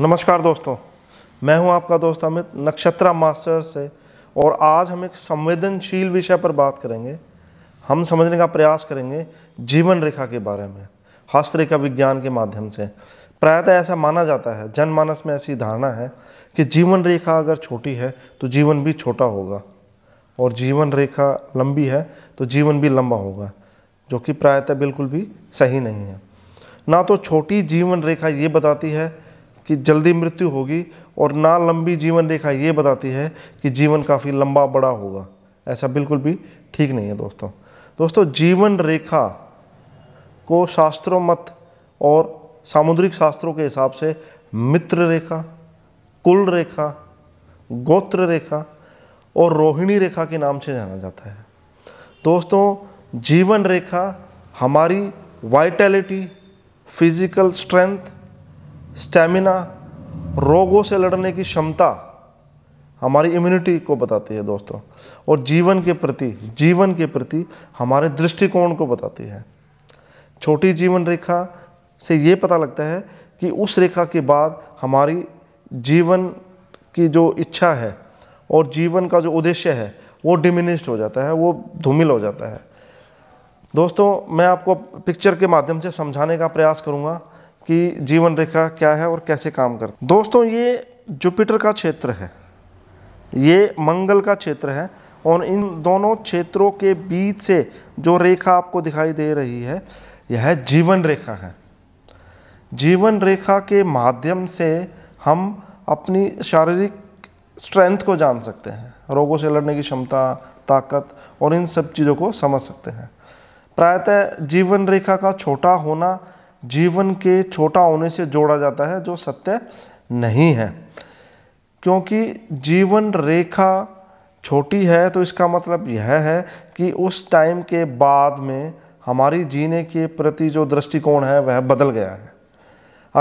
नमस्कार दोस्तों मैं हूं आपका दोस्त अमित नक्षत्रा मास्टर से और आज हम एक संवेदनशील विषय पर बात करेंगे हम समझने का प्रयास करेंगे जीवन रेखा के बारे में हस्तरेखा विज्ञान के माध्यम से प्रायतः ऐसा माना जाता है जनमानस में ऐसी धारणा है कि जीवन रेखा अगर छोटी है तो जीवन भी छोटा होगा और जीवन रेखा लंबी है तो जीवन भी लंबा होगा जो कि प्रायतः बिल्कुल भी सही नहीं है ना तो छोटी जीवन रेखा ये बताती है कि जल्दी मृत्यु होगी और ना लंबी जीवन रेखा ये बताती है कि जीवन काफ़ी लंबा बड़ा होगा ऐसा बिल्कुल भी ठीक नहीं है दोस्तों दोस्तों जीवन रेखा को शास्त्रों मत और सामुद्रिक शास्त्रों के हिसाब से मित्र रेखा कुल रेखा गोत्र रेखा और रोहिणी रेखा के नाम से जाना जाता है दोस्तों जीवन रेखा हमारी वाइटैलिटी फिजिकल स्ट्रेंथ स्टेमिना रोगों से लड़ने की क्षमता हमारी इम्यूनिटी को बताती है दोस्तों और जीवन के प्रति जीवन के प्रति हमारे दृष्टिकोण को बताती है छोटी जीवन रेखा से ये पता लगता है कि उस रेखा के बाद हमारी जीवन की जो इच्छा है और जीवन का जो उद्देश्य है वो डिमिनिस्ड हो जाता है वो धूमिल हो जाता है दोस्तों मैं आपको पिक्चर के माध्यम से समझाने का प्रयास करूँगा कि जीवन रेखा क्या है और कैसे काम कर दोस्तों ये जुपिटर का क्षेत्र है ये मंगल का क्षेत्र है और इन दोनों क्षेत्रों के बीच से जो रेखा आपको दिखाई दे रही है यह जीवन रेखा है जीवन रेखा के माध्यम से हम अपनी शारीरिक स्ट्रेंथ को जान सकते हैं रोगों से लड़ने की क्षमता ताकत और इन सब चीज़ों को समझ सकते हैं प्रायतः जीवन रेखा का छोटा होना जीवन के छोटा होने से जोड़ा जाता है जो सत्य नहीं है क्योंकि जीवन रेखा छोटी है तो इसका मतलब यह है कि उस टाइम के बाद में हमारी जीने के प्रति जो दृष्टिकोण है वह बदल गया है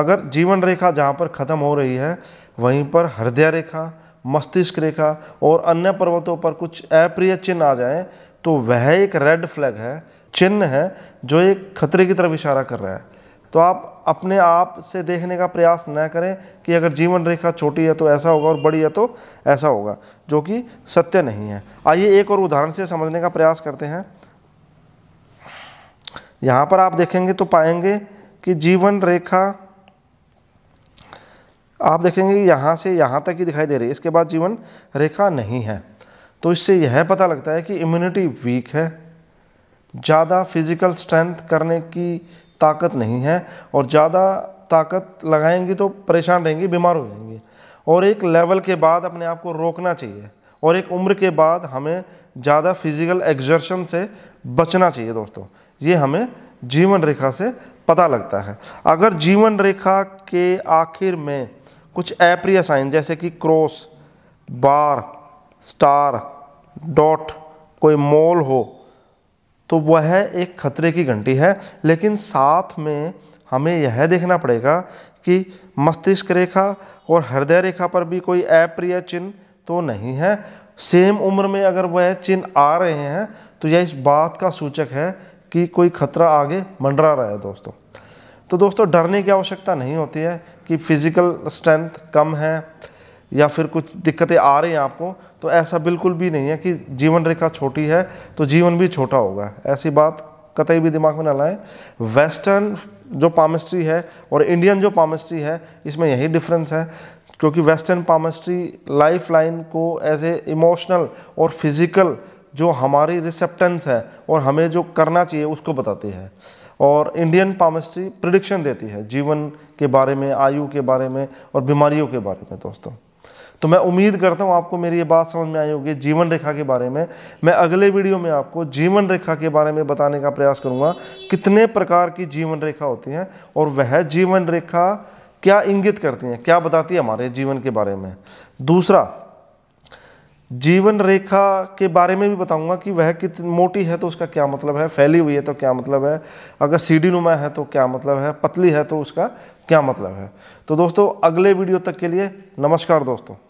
अगर जीवन रेखा जहाँ पर ख़त्म हो रही है वहीं पर हृदय रेखा मस्तिष्क रेखा और अन्य पर्वतों पर कुछ अप्रिय चिन्ह आ जाएं तो वह एक रेड फ्लैग है चिन्ह है जो एक खतरे की तरफ इशारा कर रहा है तो आप अपने आप से देखने का प्रयास न करें कि अगर जीवन रेखा छोटी है तो ऐसा होगा और बड़ी है तो ऐसा होगा जो कि सत्य नहीं है आइए एक और उदाहरण से समझने का प्रयास करते हैं यहाँ पर आप देखेंगे तो पाएंगे कि जीवन रेखा आप देखेंगे यहाँ से यहाँ तक ही दिखाई दे रही है इसके बाद जीवन रेखा नहीं है तो इससे यह पता लगता है कि इम्यूनिटी वीक है ज़्यादा फिजिकल स्ट्रेंथ करने की ताकत नहीं है और ज़्यादा ताकत लगाएंगी तो परेशान रहेंगी बीमार हो जाएंगी और एक लेवल के बाद अपने आप को रोकना चाहिए और एक उम्र के बाद हमें ज़्यादा फिज़िकल एग्जर्शन से बचना चाहिए दोस्तों ये हमें जीवन रेखा से पता लगता है अगर जीवन रेखा के आखिर में कुछ एप्रिय साइन जैसे कि क्रॉस बार स्टार डॉट कोई मोल हो तो वह एक खतरे की घंटी है लेकिन साथ में हमें यह देखना पड़ेगा कि मस्तिष्क रेखा और हृदय रेखा पर भी कोई अप्रिय चिन्ह तो नहीं है सेम उम्र में अगर वह चिन्ह आ रहे हैं तो यह इस बात का सूचक है कि कोई खतरा आगे मंडरा रहा है दोस्तों तो दोस्तों डरने की आवश्यकता नहीं होती है कि फिज़िकल स्ट्रेंथ कम है या फिर कुछ दिक्कतें आ रही हैं आपको तो ऐसा बिल्कुल भी नहीं है कि जीवन रेखा छोटी है तो जीवन भी छोटा होगा ऐसी बात कतई भी दिमाग में ना लाएं वेस्टर्न जो पामिस्ट्री है और इंडियन जो पामिस्ट्री है इसमें यही डिफरेंस है क्योंकि वेस्टर्न पामिस्ट्री लाइफ लाइन को एज ए इमोशनल और फिज़िकल जो हमारी रिसेप्टेंस है और हमें जो करना चाहिए उसको बताती है और इंडियन पामिस्ट्री प्रिडिक्शन देती है जीवन के बारे में आयु के बारे में और बीमारियों के बारे में दोस्तों तो मैं उम्मीद करता हूँ आपको मेरी ये बात समझ में आई होगी जीवन रेखा के बारे में मैं अगले वीडियो में आपको जीवन रेखा के बारे में बताने का प्रयास करूँगा कितने प्रकार की जीवन रेखा होती हैं और वह जीवन रेखा क्या इंगित करती हैं क्या बताती है हमारे जीवन के बारे में दूसरा जीवन रेखा के बारे में भी बताऊंगा कि वह कितनी मोटी है तो उसका क्या मतलब है फैली हुई है तो क्या मतलब है अगर सीढ़ी नुमा है तो क्या मतलब है पतली है तो उसका क्या मतलब है तो दोस्तों अगले वीडियो तक के लिए नमस्कार दोस्तों